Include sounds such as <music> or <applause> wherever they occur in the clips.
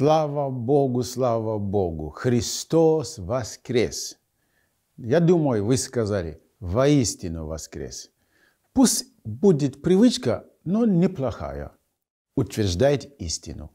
Слава Богу, слава Богу! Христос воскрес! Я думаю, вы сказали, воистину воскрес. Пусть будет привычка, но неплохая. Утверждает истину.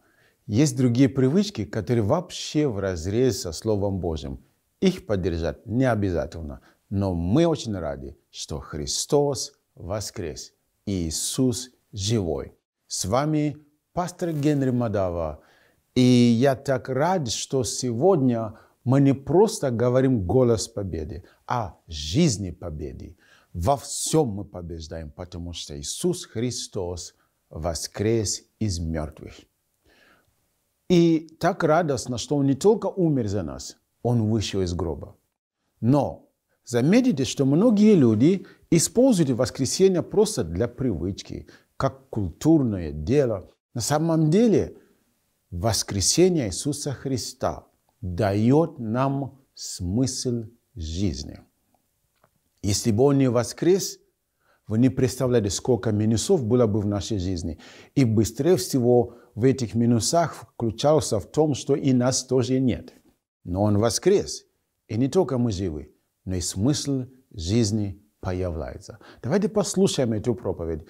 Есть другие привычки, которые вообще в разрез со Словом Божьим. Их поддержать не обязательно. Но мы очень рады, что Христос воскрес. Иисус живой. С вами пастор Генри Мадава – и я так рад, что сегодня мы не просто говорим голос победы, а жизни победы. Во всем мы побеждаем, потому что Иисус Христос воскрес из мертвых. И так радостно, что Он не только умер за нас, Он вышел из гроба. Но заметите, что многие люди используют воскресение просто для привычки, как культурное дело. На самом деле – воскресение Иисуса Христа дает нам смысл жизни. Если бы Он не воскрес, вы не представляете, сколько минусов было бы в нашей жизни. И быстрее всего в этих минусах включался в том, что и нас тоже нет. Но Он воскрес. И не только мы живы, но и смысл жизни появляется. Давайте послушаем эту проповедь,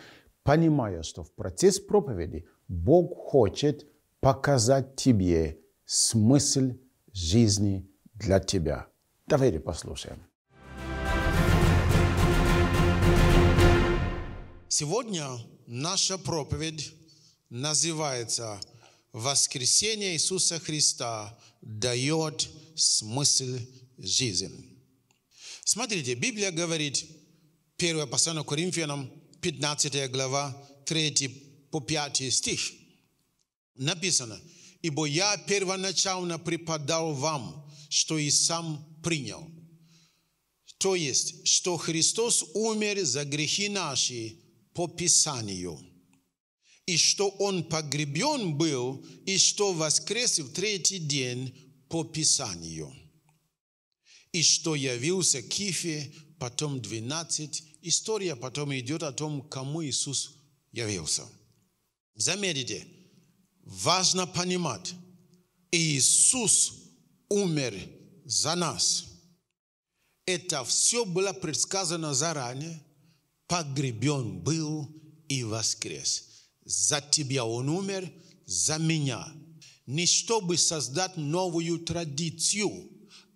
понимая, что в процесс проповеди Бог хочет – показать тебе смысл жизни для тебя. Давайте послушаем. Сегодня наша проповедь называется «Воскресение Иисуса Христа дает смысл жизни». Смотрите, Библия говорит, 1 послание к Коринфянам, 15 глава, 3 по 5 стих – Написано, ибо я первоначально преподал вам, что и сам принял. То есть, что Христос умер за грехи наши по Писанию, и что Он погребен был, и что воскрес в третий день по Писанию, и что явился Кифе, потом двенадцать История потом идет о том, кому Иисус явился. Заметьте, Важно понимать, Иисус умер за нас. Это все было предсказано заранее. Погребен был и воскрес. За тебя он умер, за меня. Не чтобы создать новую традицию,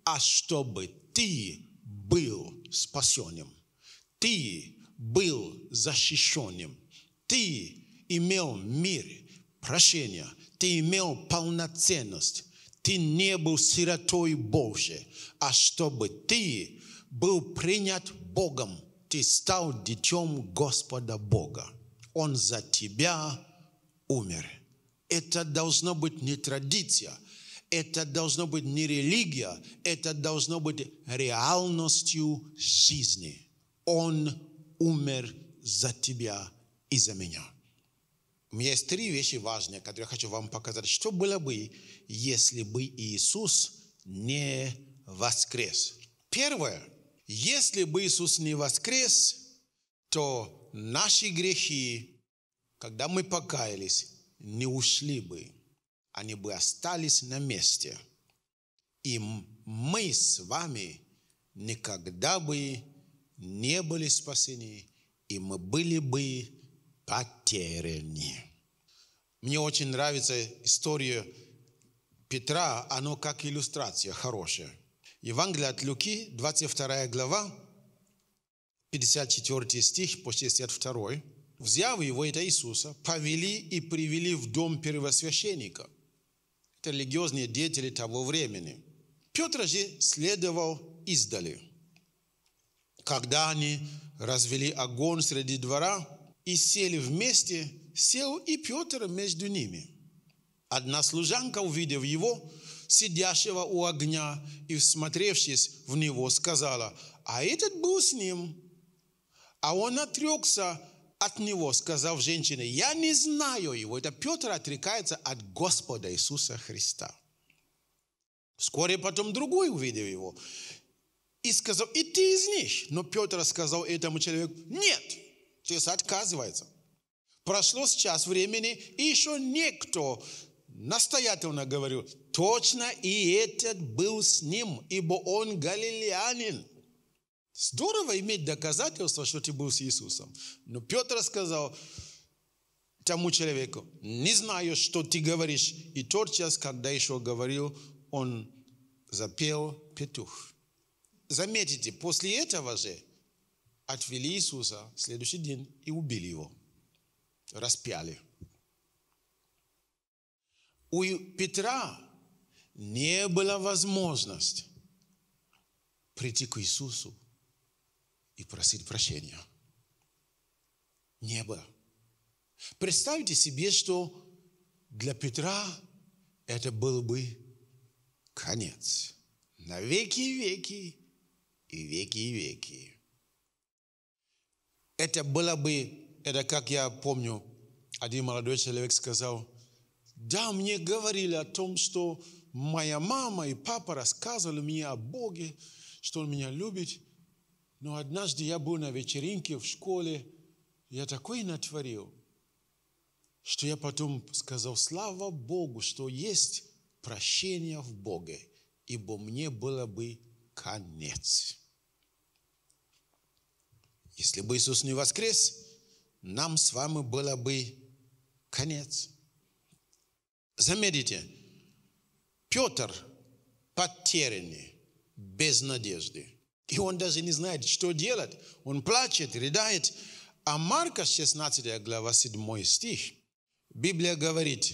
а чтобы ты был спасенным. Ты был защищенным. Ты имел мир – прощения, ты имел полноценность, ты не был сиротой Божьей, а чтобы ты был принят Богом, ты стал детем Господа Бога. Он за тебя умер. Это должно быть не традиция, это должно быть не религия, это должно быть реальностью жизни. Он умер за тебя и за меня. У меня есть три вещи важные, которые я хочу вам показать. Что было бы, если бы Иисус не воскрес? Первое. Если бы Иисус не воскрес, то наши грехи, когда мы покаялись, не ушли бы. Они бы остались на месте. И мы с вами никогда бы не были спасены, и мы были бы потеряны. Мне очень нравится история Петра, оно как иллюстрация хорошая. Евангелие от Люки, 22 глава, 54 стих по 62. Взяв его, это Иисуса, повели и привели в дом первосвященника. Это религиозные деятели того времени. Петр же следовал издали. Когда они развели огонь среди двора, и сели вместе, сел и Петр между ними. Одна служанка, увидев его, сидящего у огня, и, всмотревшись в него, сказала, «А этот был с ним». А он отрекся от него, сказав женщине, «Я не знаю его». Это Петр отрекается от Господа Иисуса Христа. Вскоре потом другой увидел его и сказал, «И ты из них». Но Петр сказал этому человеку, «Нет, то отказывается. Прошло сейчас времени, и еще никто, настоятельно говорю, точно и этот был с ним, ибо он галилеянин. Здорово иметь доказательства, что ты был с Иисусом. Но Петр сказал тому человеку, не знаю, что ты говоришь. И тотчас когда еще говорил, он запел петух. Заметите, после этого же – отвели Иисуса в следующий день и убили его. Распяли. У Петра не было возможности прийти к Иисусу и просить прощения. Не было. Представьте себе, что для Петра это был бы конец. На веки и веки, и веки и веки это было бы, это как я помню, один молодой человек сказал, да, мне говорили о том, что моя мама и папа рассказывали мне о Боге, что Он меня любит. Но однажды я был на вечеринке в школе, я такое натворил, что я потом сказал, слава Богу, что есть прощение в Боге, ибо мне было бы конец. Если бы Иисус не воскрес, нам с вами было бы конец. Заметите, Петр потерянный, без надежды. И он даже не знает, что делать. Он плачет, рыдает. А Марка 16 глава 7 стих. Библия говорит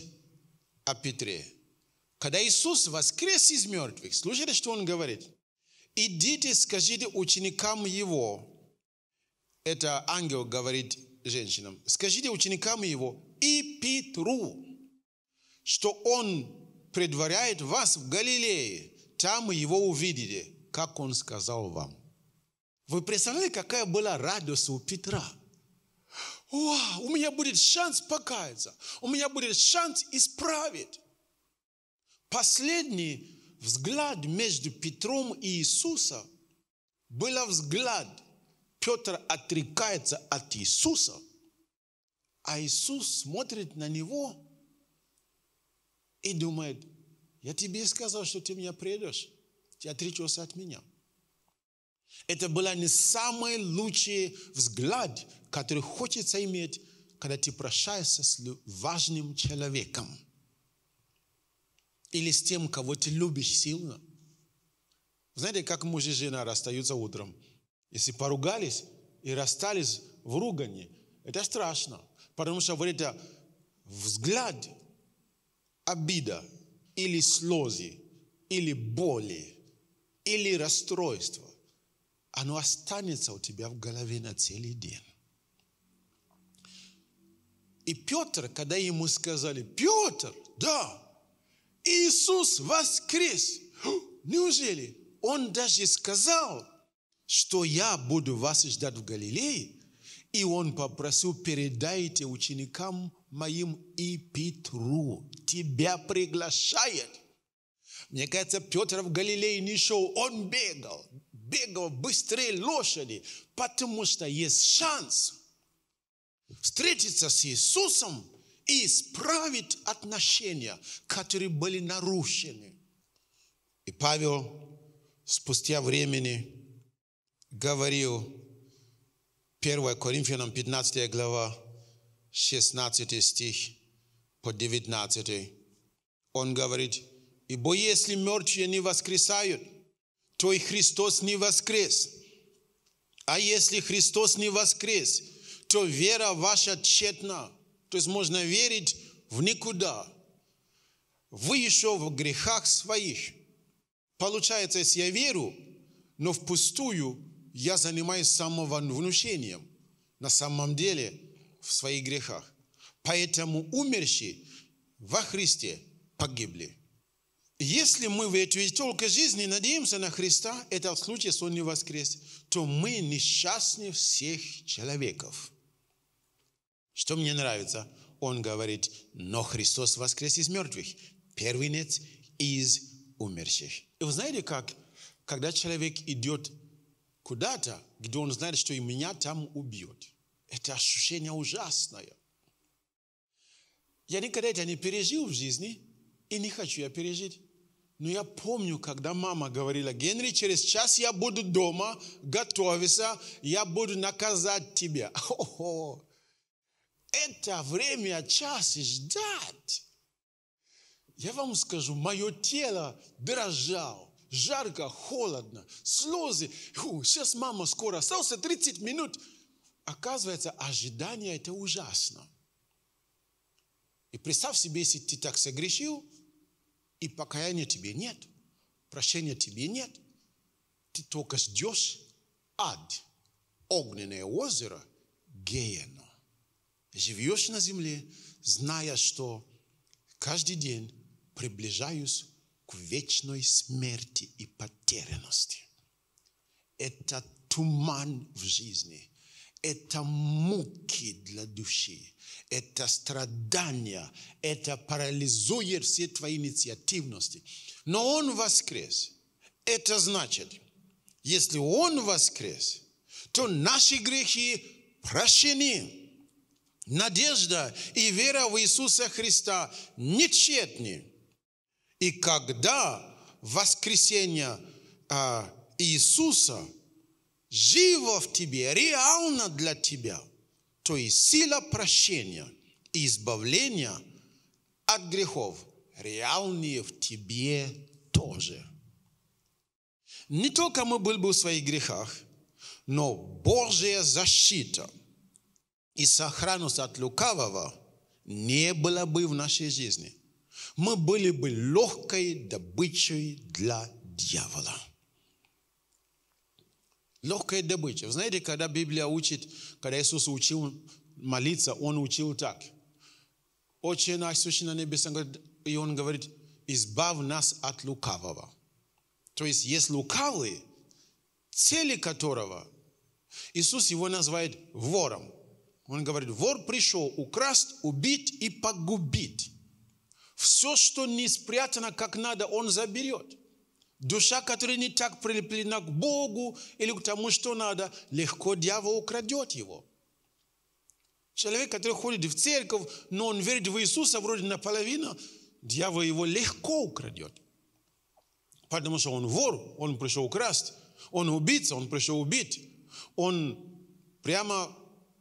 о Петре. Когда Иисус воскрес из мертвых, слушайте, что он говорит. «Идите, скажите ученикам Его, это ангел говорит женщинам, скажите ученикам его и Петру, что он предваряет вас в Галилее, там его увидите, как он сказал вам. Вы представляете, какая была радость у Петра? О, у меня будет шанс покаяться, у меня будет шанс исправить. Последний взгляд между Петром и Иисусом был взгляд – Петр отрекается от Иисуса, а Иисус смотрит на него и думает, я тебе сказал, что ты меня предашь. Ты отречешься от меня. Это был не самый лучший взгляд, который хочется иметь, когда ты прощаешься с важным человеком или с тем, кого ты любишь сильно. Знаете, как муж и жена расстаются утром – если поругались и расстались в ругании, это страшно, потому что вот это взгляд, обида или слезы, или боли, или расстройство, оно останется у тебя в голове на целый день. И Петр, когда ему сказали, Петр, да, Иисус воскрес, неужели? Он даже сказал, что я буду вас ждать в Галилее, и он попросил, передайте ученикам моим и Петру, тебя приглашает. Мне кажется, Петр в Галилее не шел, он бегал, бегал быстрее лошади, потому что есть шанс встретиться с Иисусом и исправить отношения, которые были нарушены. И Павел спустя времени говорил 1 Коринфянам 15 глава 16 стих по 19. Он говорит, ибо если мертвые не воскресают, то и Христос не воскрес. А если Христос не воскрес, то вера ваша тщетна. То есть можно верить в никуда. Вы еще в грехах своих. Получается, если я верю, но впустую, я занимаюсь самовнушением на самом деле в своих грехах. Поэтому умершие во Христе погибли. Если мы в этой только жизни надеемся на Христа, это в случае, если Он не воскрес, то мы несчастны всех человеков. Что мне нравится? Он говорит, но Христос воскрес из мертвых, первенец из умерших. И вы знаете как? Когда человек идет Куда-то, где он знает, что и меня там убьет. Это ощущение ужасное. Я никогда это не пережил в жизни, и не хочу я пережить. Но я помню, когда мама говорила, Генри, через час я буду дома, готовиться, я буду наказать тебя. <laughs> О-хо. Это время, час ждать. Я вам скажу, мое тело дрожало жарко, холодно, слезы. Фу, сейчас мама скоро, осталось 30 а минут. Оказывается, ожидание это ужасно. И представь себе, если ты так согрешил, и покаяния тебе нет, прощения тебе нет. Ты только ждешь ад, огненное озеро, геено. Живешь на земле, зная, что каждый день приближаюсь к вечной смерти и потерянности. Это туман в жизни, это муки для души, это страдания, это парализует все твои инициативности. Но Он воскрес. Это значит, если Он воскрес, то наши грехи прощены. Надежда и вера в Иисуса Христа ничетны. И когда воскресение а, Иисуса живо в тебе, реально для тебя, то есть сила прощения и избавления от грехов реальные в тебе тоже. Не только мы были бы в своих грехах, но Божья защита и сохранность от лукавого не была бы в нашей жизни мы были бы легкой добычей для дьявола. Легкая добыча. Вы знаете, когда Библия учит, когда Иисус учил молиться, Он учил так. Отче наш, сущий на небесах, и Он говорит, избавь нас от лукавого. То есть есть лукавые цели которого Иисус его называет вором. Он говорит, вор пришел украсть, убить и погубить. Все, что не спрятано как надо, он заберет. Душа, которая не так прилеплена к Богу или к тому, что надо, легко дьявол украдет его. Человек, который ходит в церковь, но он верит в Иисуса вроде наполовину, дьявол его легко украдет. Потому что он вор, он пришел украсть, он убийца, он пришел убить, он прямо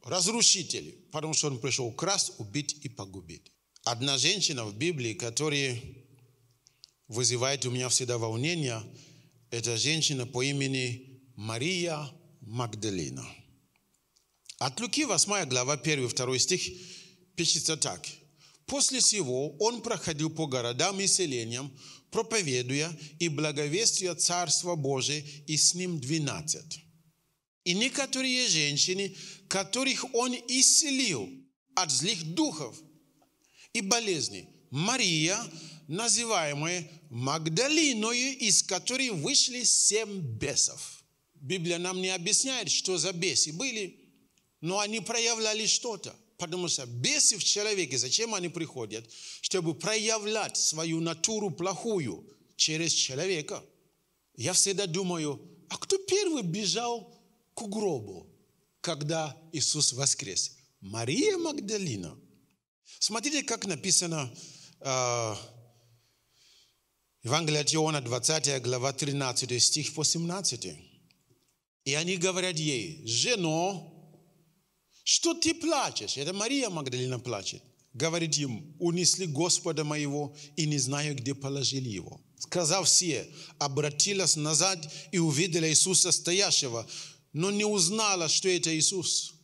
разрушитель, потому что он пришел украсть, убить и погубить одна женщина в Библии, которая вызывает у меня всегда волнение, это женщина по имени Мария Магдалина. От Луки 8 глава 1-2 стих пишется так. «После сего он проходил по городам и селениям, проповедуя и благовествуя Царство Божие, и с ним двенадцать. И некоторые женщины, которых он исцелил от злых духов, и болезни. Мария, называемая Магдалиной, из которой вышли семь бесов. Библия нам не объясняет, что за бесы были, но они проявляли что-то. Потому что бесы в человеке, зачем они приходят? Чтобы проявлять свою натуру плохую через человека. Я всегда думаю, а кто первый бежал к гробу, когда Иисус воскрес? Мария Магдалина – Смотрите, как написано э, Евангелие от Иоанна, 20 глава, 13 стих по 17. И они говорят ей, «Жено, что ты плачешь?» Это Мария Магдалина плачет. Говорит им, «Унесли Господа моего, и не знаю, где положили его». Сказав все, обратилась назад и увидела Иисуса стоящего, но не узнала, что это Иисус.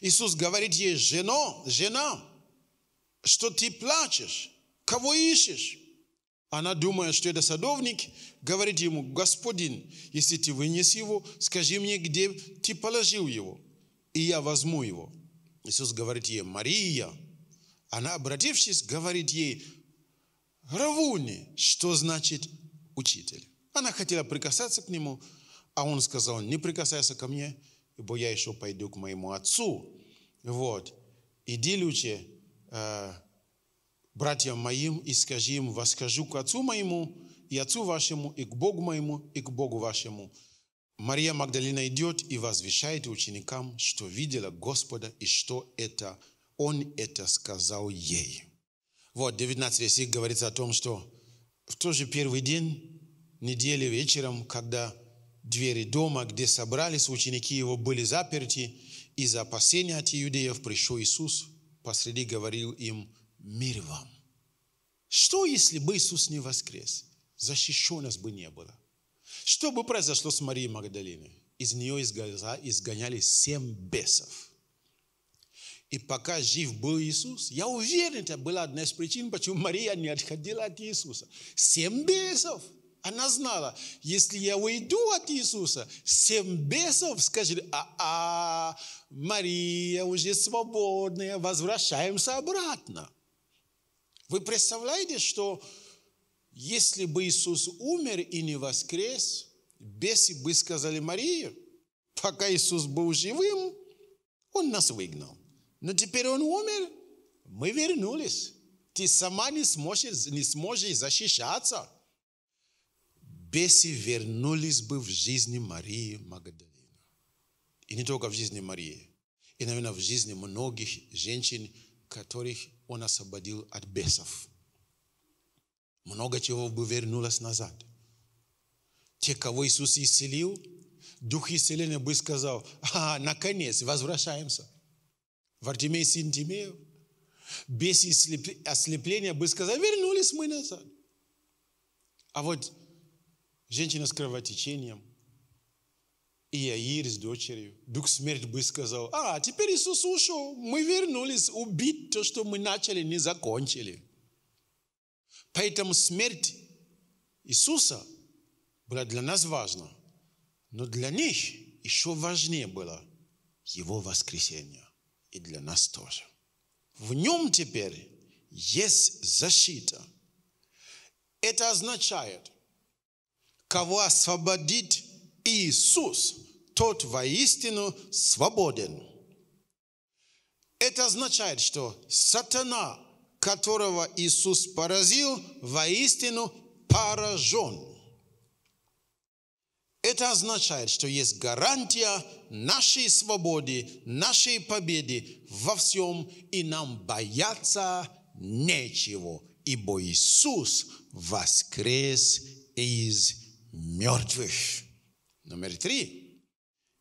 Иисус говорит ей, «Жено, жена, что ты плачешь, кого ищешь? Она, думает, что это садовник, говорит ему, господин, если ты вынес его, скажи мне, где ты положил его, и я возьму его. Иисус говорит ей, Мария. Она, обратившись, говорит ей, Равуни, что значит учитель. Она хотела прикасаться к нему, а он сказал, не прикасайся ко мне, ибо я еще пойду к моему отцу. Вот. Иди лучше э, братьям моим и скажи им, восхожу к Отцу моему, и Отцу вашему, и к Богу моему, и к Богу вашему». Мария Магдалина идет и возвещает ученикам, что видела Господа и что это Он это сказал ей. Вот 19 стих говорится о том, что в тот же первый день недели вечером, когда двери дома, где собрались ученики его, были заперти, из опасения от иудеев пришел Иисус – посреди говорил им «Мир вам». Что, если бы Иисус не воскрес? Защищен нас бы не было. Что бы произошло с Марией Магдалиной? Из нее изгоняли семь бесов. И пока жив был Иисус, я уверен, это была одна из причин, почему Мария не отходила от Иисуса. Семь бесов – она знала, если я уйду от Иисуса, семь бесов скажет, а, а Мария уже свободная, возвращаемся обратно. Вы представляете, что если бы Иисус умер и не воскрес, бесы бы сказали Марии, пока Иисус был живым, он нас выгнал. Но теперь он умер, мы вернулись. Ты сама не сможешь, не сможешь защищаться бесы вернулись бы в жизни Марии Магдалины. И не только в жизни Марии, и, наверное, в жизни многих женщин, которых он освободил от бесов. Много чего бы вернулось назад. Те, кого Иисус исцелил, Дух исцеления бы сказал, а, наконец, возвращаемся. Вартимей сын Тимеев. Без ослепления бы сказал, вернулись мы назад. А вот женщина с кровотечением, и Яир с дочерью. Дух смерти бы сказал, а, теперь Иисус ушел, мы вернулись убить то, что мы начали, не закончили. Поэтому смерть Иисуса была для нас важна, но для них еще важнее было Его воскресение. И для нас тоже. В нем теперь есть защита. Это означает – кого освободит Иисус, тот воистину свободен. Это означает, что сатана, которого Иисус поразил, воистину поражен. Это означает, что есть гарантия нашей свободы, нашей победы во всем, и нам бояться нечего, ибо Иисус воскрес из мертвых. Номер три.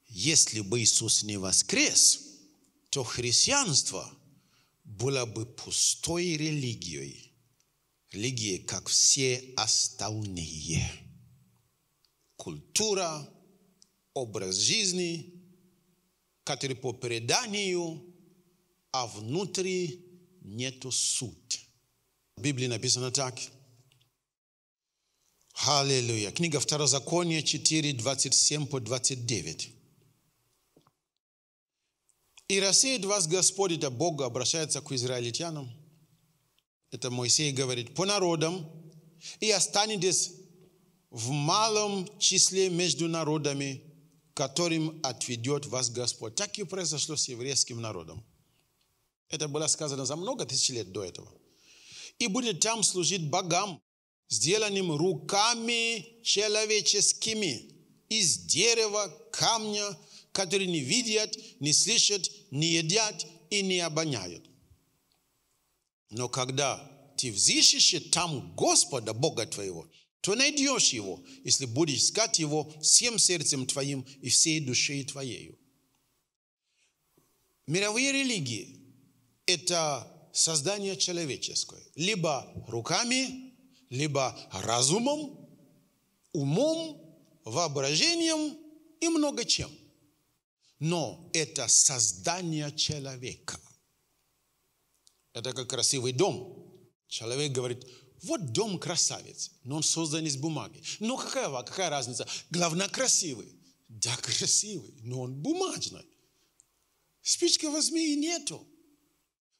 Если бы Иисус не воскрес, то христианство было бы пустой религией. Религией, как все остальные. Культура, образ жизни, который по преданию, а внутри нету суть. В Библии написано так – Аллилуйя. Книга Второзакония 4, 27 по 29. «И рассеет вас Господь, это Бог обращается к израильтянам». Это Моисей говорит. «По народам, и останетесь в малом числе между народами, которым отведет вас Господь». Так и произошло с еврейским народом. Это было сказано за много тысяч лет до этого. «И будет там служить богам, сделанным руками человеческими, из дерева, камня, которые не видят, не слышат, не едят и не обоняют. Но когда ты взыщешь там Господа, Бога твоего, то найдешь его, если будешь искать его всем сердцем твоим и всей душей твоею. Мировые религии – это создание человеческое. Либо руками – либо разумом, умом, воображением и много чем. Но это создание человека. Это как красивый дом. Человек говорит, вот дом красавец, но он создан из бумаги. Ну какая, какая разница? Главное, красивый. Да, красивый, но он бумажный. Спички возьми и нету.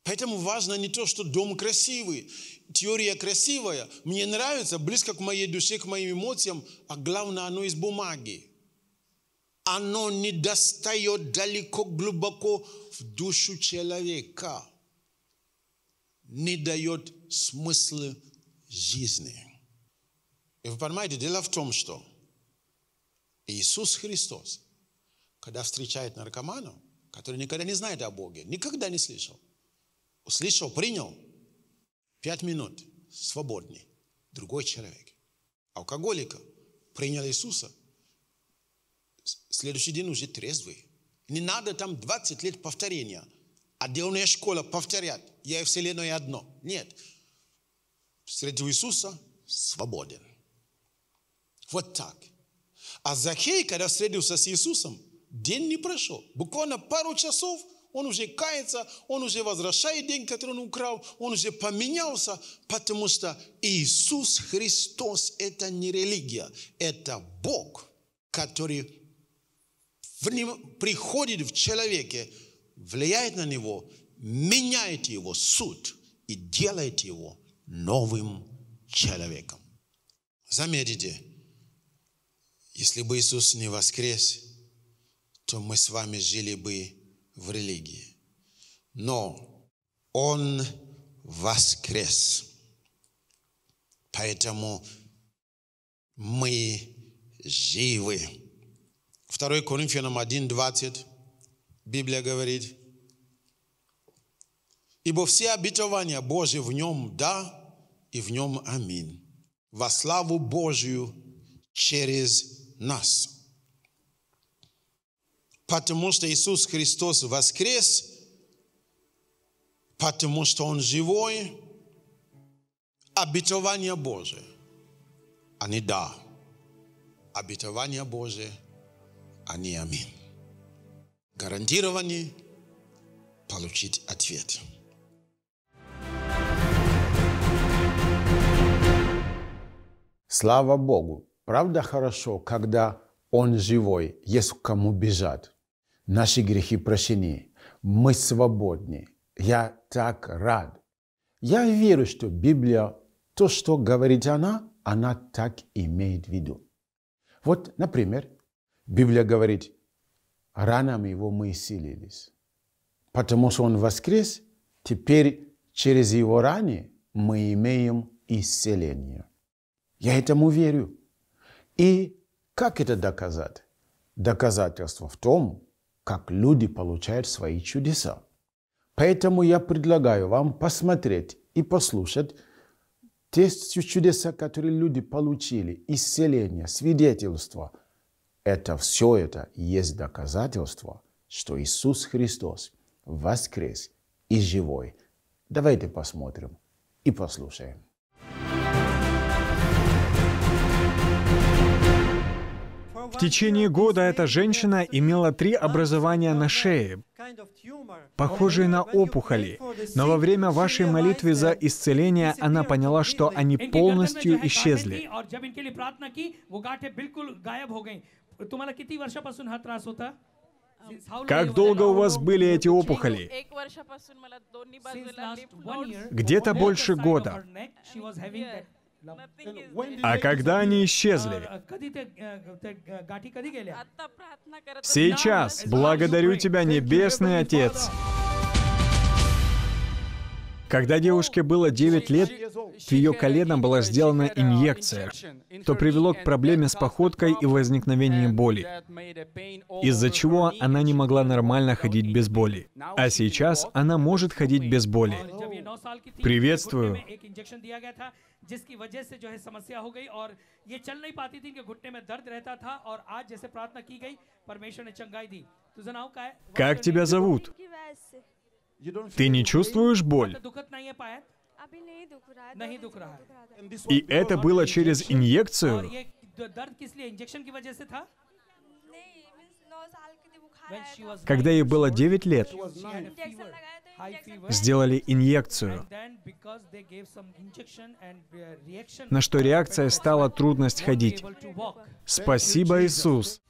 Поэтому важно не то, что дом красивый, теория красивая, мне нравится, близко к моей душе, к моим эмоциям, а главное, оно из бумаги. Оно не достает далеко, глубоко в душу человека. Не дает смысла жизни. И вы понимаете, дело в том, что Иисус Христос, когда встречает наркомана, который никогда не знает о Боге, никогда не слышал, услышал, принял – Пять минут свободный, другой человек. Алкоголика принял Иисуса, следующий день уже трезвый. Не надо там 20 лет повторения. Отдельная школа повторят. Я и вселенная одно. Нет. Среди Иисуса свободен. Вот так. А Захей, когда встретился с Иисусом, день не прошел. Буквально пару часов – он уже кается, он уже возвращает деньги, которые он украл, он уже поменялся, потому что Иисус Христос – это не религия, это Бог, который в нем, приходит в человеке, влияет на него, меняет его суть и делает его новым человеком. Заметите, если бы Иисус не воскрес, то мы с вами жили бы в религии. Но Он воскрес. Поэтому мы живы. 2 Коринфянам 1.20 Библия говорит, «Ибо все обетования Божьи в нем да и в нем аминь, во славу Божию через нас» потому что Иисус Христос воскрес, потому что Он живой, обетование Божие, они а да, обетование Божие, они а аминь. Гарантированы получить ответ. Слава Богу! Правда хорошо, когда Он живой, есть кому бежать. Наши грехи прощены, мы свободны. Я так рад. Я верю, что Библия, то, что говорит она, она так имеет в виду. Вот, например, Библия говорит, ранами его мы исцелились, потому что он воскрес, теперь через его раны мы имеем исцеление. Я этому верю. И как это доказать? Доказательство в том, как люди получают свои чудеса. Поэтому я предлагаю вам посмотреть и послушать те чудеса, которые люди получили, исцеление, свидетельство. Это все это есть доказательство, что Иисус Христос воскрес и живой. Давайте посмотрим и послушаем. В течение года эта женщина имела три образования на шее, похожие на опухоли. Но во время вашей молитвы за исцеление она поняла, что они полностью исчезли. Как долго у вас были эти опухоли? Где-то больше года. А когда они исчезли? Сейчас благодарю Тебя, Небесный Отец. Когда девушке было 9 лет, к ее коленам была сделана инъекция, что привело к проблеме с походкой и возникновению боли, из-за чего она не могла нормально ходить без боли. А сейчас она может ходить без боли. Приветствую. जिसकी वजह से जो है समस्या हो गई और ये चल नहीं पाती थी इनके घुटने में दर्द रहता था और आज जैसे प्रार्थना की गई परमेश्वर ने चंगाई दी Как тебя зовут? Ты не чувствуешь боль? И это было через инъекцию? Когда ей было 9 лет, сделали инъекцию, uh, на что реакция стала трудность ходить. Спасибо, Иисус!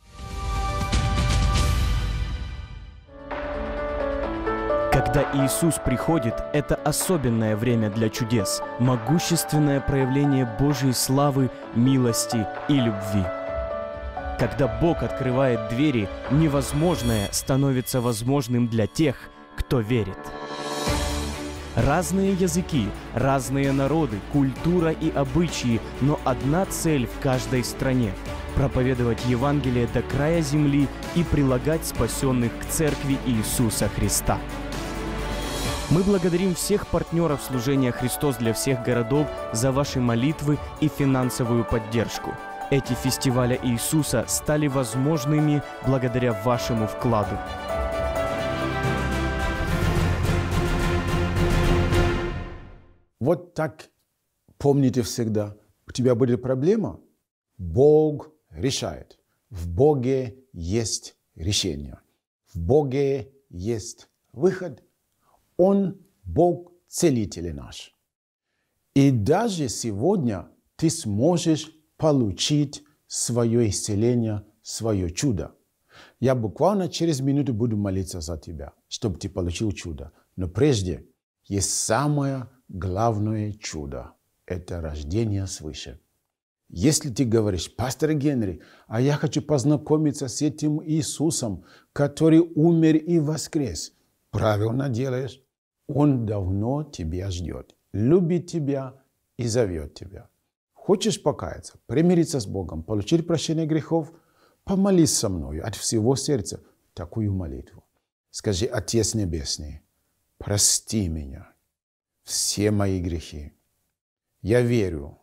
Когда Иисус приходит, это особенное время для чудес, могущественное проявление Божьей славы, милости и любви. Когда Бог открывает двери, невозможное становится возможным для тех, кто верит. Разные языки, разные народы, культура и обычаи, но одна цель в каждой стране – проповедовать Евангелие до края земли и прилагать спасенных к церкви Иисуса Христа. Мы благодарим всех партнеров служения «Христос для всех городов» за ваши молитвы и финансовую поддержку – эти фестивали Иисуса стали возможными благодаря вашему вкладу. Вот так помните всегда. У тебя будет проблема? Бог решает. В Боге есть решение. В Боге есть выход. Он Бог целитель наш. И даже сегодня ты сможешь получить свое исцеление, свое чудо. Я буквально через минуту буду молиться за тебя, чтобы ты получил чудо. Но прежде есть самое главное чудо – это рождение свыше. Если ты говоришь, пастор Генри, а я хочу познакомиться с этим Иисусом, который умер и воскрес, правильно делаешь. Он давно тебя ждет, любит тебя и зовет тебя. Хочешь покаяться, примириться с Богом, получить прощение грехов? Помолись со мною от всего сердца такую молитву. Скажи, Отец Небесный, прости меня, все мои грехи. Я верю,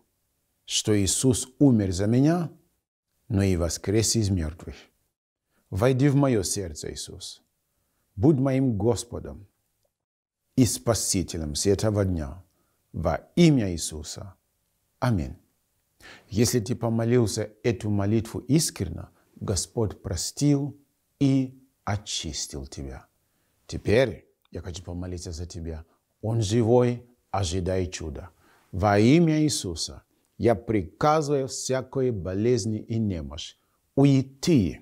что Иисус умер за меня, но и воскрес из мертвых. Войди в мое сердце, Иисус. Будь моим Господом и Спасителем с этого дня. Во имя Иисуса. Аминь. Если ты помолился эту молитву искренно, Господь простил и очистил тебя. Теперь я хочу помолиться за тебя. Он живой, ожидай чуда. Во имя Иисуса я приказываю всякой болезни и немощь уйти.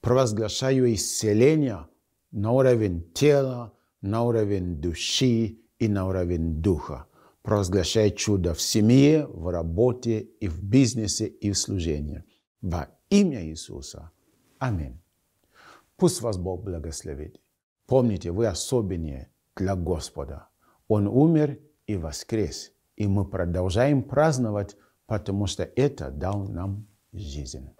Провозглашаю исцеление на уровень тела, на уровень души и на уровень духа. Провозглашай чудо в семье, в работе и в бизнесе и в служении. Во имя Иисуса. Аминь. Пусть вас Бог благословит. Помните, вы особенные для Господа. Он умер и воскрес. И мы продолжаем праздновать, потому что это дал нам жизнь.